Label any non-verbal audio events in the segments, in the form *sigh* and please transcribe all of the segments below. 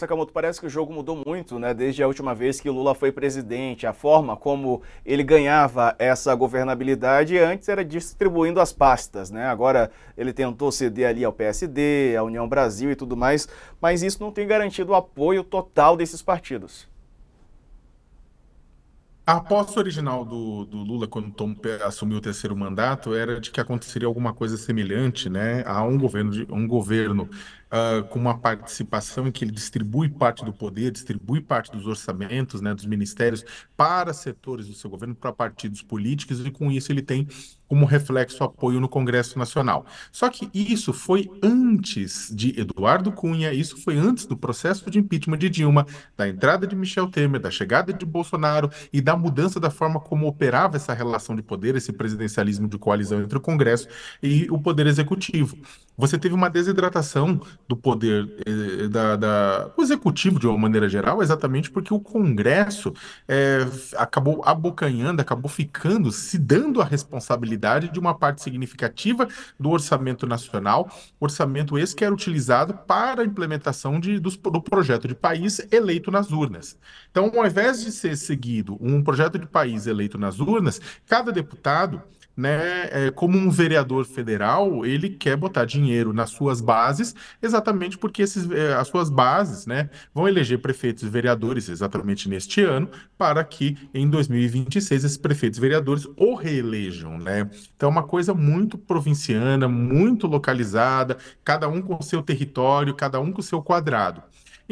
Sakamoto, parece que o jogo mudou muito, né? Desde a última vez que Lula foi presidente, a forma como ele ganhava essa governabilidade antes era distribuindo as pastas, né? Agora ele tentou ceder ali ao PSD, à União Brasil e tudo mais, mas isso não tem garantido o apoio total desses partidos. A aposta original do, do, Lula, quando Tom assumiu o terceiro mandato, era de que aconteceria alguma coisa semelhante né, a um governo, de, um governo uh, com uma participação em que ele distribui parte do poder, distribui parte dos orçamentos, né, dos ministérios, para setores do seu governo, para partidos políticos, e com isso ele tem como reflexo apoio no Congresso Nacional. Só que isso foi antes de Eduardo Cunha, isso foi antes do processo de impeachment de Dilma, da entrada de Michel Temer, da chegada de Bolsonaro e da mudança da forma como operava essa relação de poder, esse presidencialismo de coalizão entre o Congresso e o Poder Executivo. Você teve uma desidratação do poder eh, eh, da, da, executivo de uma maneira geral, é exatamente porque o Congresso é, acabou abocanhando, acabou ficando, se dando a responsabilidade de uma parte significativa do orçamento nacional, orçamento esse que era utilizado para a implementação de, do projeto de país eleito nas urnas. Então, ao invés de ser seguido um projeto de país eleito nas urnas, cada deputado né, é, como um vereador federal, ele quer botar dinheiro nas suas bases, exatamente porque esses, é, as suas bases né, vão eleger prefeitos e vereadores exatamente neste ano, para que em 2026 esses prefeitos e vereadores o reelejam. Né? Então é uma coisa muito provinciana, muito localizada, cada um com o seu território, cada um com o seu quadrado.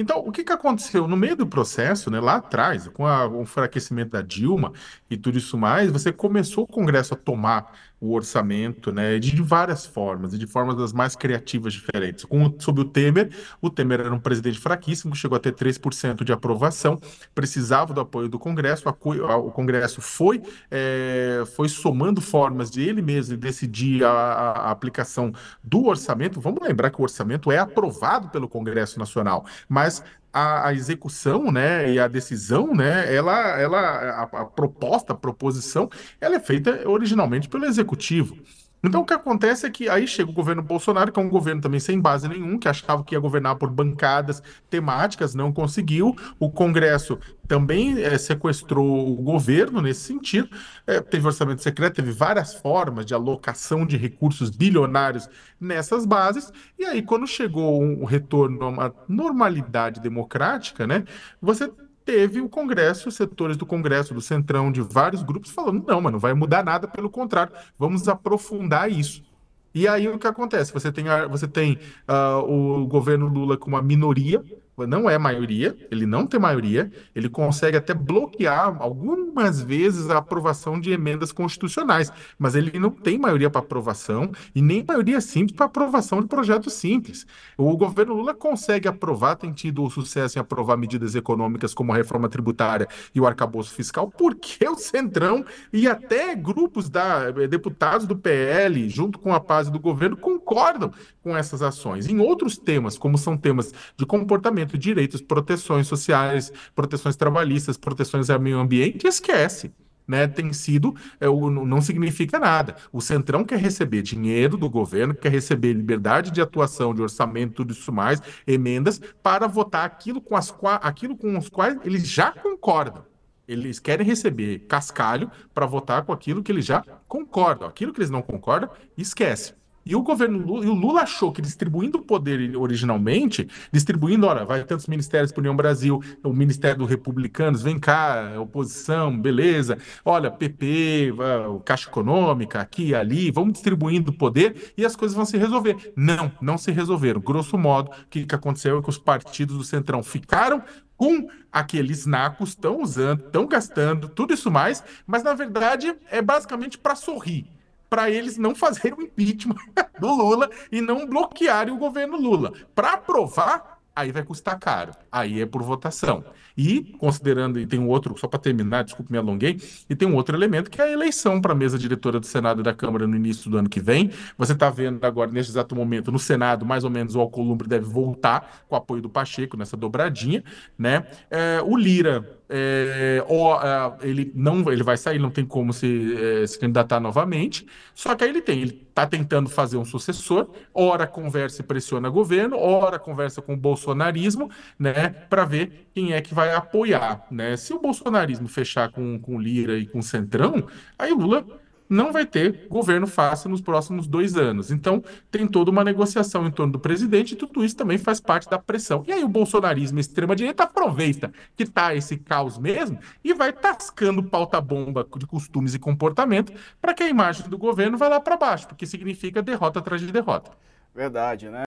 Então, o que, que aconteceu? No meio do processo, né, lá atrás, com a, o enfraquecimento da Dilma e tudo isso mais, você começou o Congresso a tomar o orçamento né, de, várias formas, e de formas das mais criativas diferentes. Com, sob o Temer, o Temer era um presidente fraquíssimo, chegou a ter 3% de aprovação, precisava do apoio do Congresso, a, a, o Congresso foi, é, foi somando formas de ele mesmo decidir a, a aplicação do orçamento. Vamos lembrar que o orçamento é aprovado pelo Congresso Nacional, mas mas a, a, execução, né, e a decisão, né, ela, ela a, a proposta, a proposição, ela é feita originalmente pelo executivo. Então o que acontece é que aí chega o governo Bolsonaro, que é um governo também sem base nenhum, que achava que ia governar por bancadas temáticas, não conseguiu. O Congresso também é, sequestrou o governo nesse sentido. É, teve orçamento secreto, teve várias formas de alocação de recursos bilionários nessas bases. E aí, quando chegou o um retorno a uma normalidade democrática, né, você teve o Congresso, os setores do Congresso, do Centrão, de vários grupos falando: não, mano, não vai mudar nada, pelo contrário, vamos aprofundar isso. E aí o que acontece? Você tem, você tem uh, o governo Lula com uma minoria não é maioria, ele não tem maioria, ele consegue até bloquear algumas vezes a aprovação de emendas constitucionais, mas ele não tem maioria para aprovação e nem maioria simples para aprovação de projetos simples. O governo Lula consegue aprovar, tem tido o sucesso em aprovar medidas econômicas como a reforma tributária e o arcabouço fiscal, porque o Centrão e até grupos da eh, deputados do PL, junto com a base do governo, com concordam com essas ações. Em outros temas, como são temas de comportamento, direitos, proteções sociais, proteções trabalhistas, proteções ao meio ambiente, esquece. Né, tem sido, é, o, não significa nada. O Centrão quer receber dinheiro do governo, quer receber liberdade de atuação, de orçamento, tudo isso mais, emendas, para votar aquilo com, as, aquilo com os quais eles já concordam. Eles querem receber cascalho para votar com aquilo que eles já concordam. Aquilo que eles não concordam, esquece. E o governo Lula, e o Lula achou que distribuindo o poder originalmente, distribuindo, olha, vai tantos ministérios para União Brasil, o Ministério dos Republicanos, vem cá, oposição, beleza, olha, PP, ah, Caixa Econômica, aqui, ali, vamos distribuindo o poder e as coisas vão se resolver. Não, não se resolveram. Grosso modo, o que, que aconteceu é que os partidos do Centrão ficaram com aqueles nacos, estão usando, estão gastando, tudo isso mais, mas na verdade é basicamente para sorrir para eles não fazerem o impeachment *laughs* do Lula e não bloquearem o governo Lula. Para aprovar, aí vai custar caro. Aí é por votação. E, considerando, e tem um outro, só para terminar, desculpe, me alonguei, e tem um outro elemento que é a eleição para a mesa diretora do Senado e da Câmara no início do ano que vem. Você está vendo agora, neste exato momento, no Senado, mais ou menos o Alcolumbre deve voltar com o apoio do Pacheco nessa dobradinha, né? É, o Lira é, ou é, ele não ele vai sair, não tem como se, é, se candidatar novamente. Só que aí ele tem, ele está tentando fazer um sucessor, ora conversa e pressiona governo, ora conversa com o bolsonarismo, né, para ver quem é que vai apoiar, né? Se o bolsonarismo fechar com, com Lira e com Centrão, aí o Lula não vai ter governo fácil nos próximos dois anos. Então, tem toda uma negociação em torno do presidente e tudo isso também faz parte da pressão. E aí o bolsonarismo extrema-direita aproveita que está esse caos mesmo e vai tascando pauta-bomba de costumes e comportamento para que a imagem do governo vá lá para baixo, porque significa derrota atrás de derrota. Verdade, né?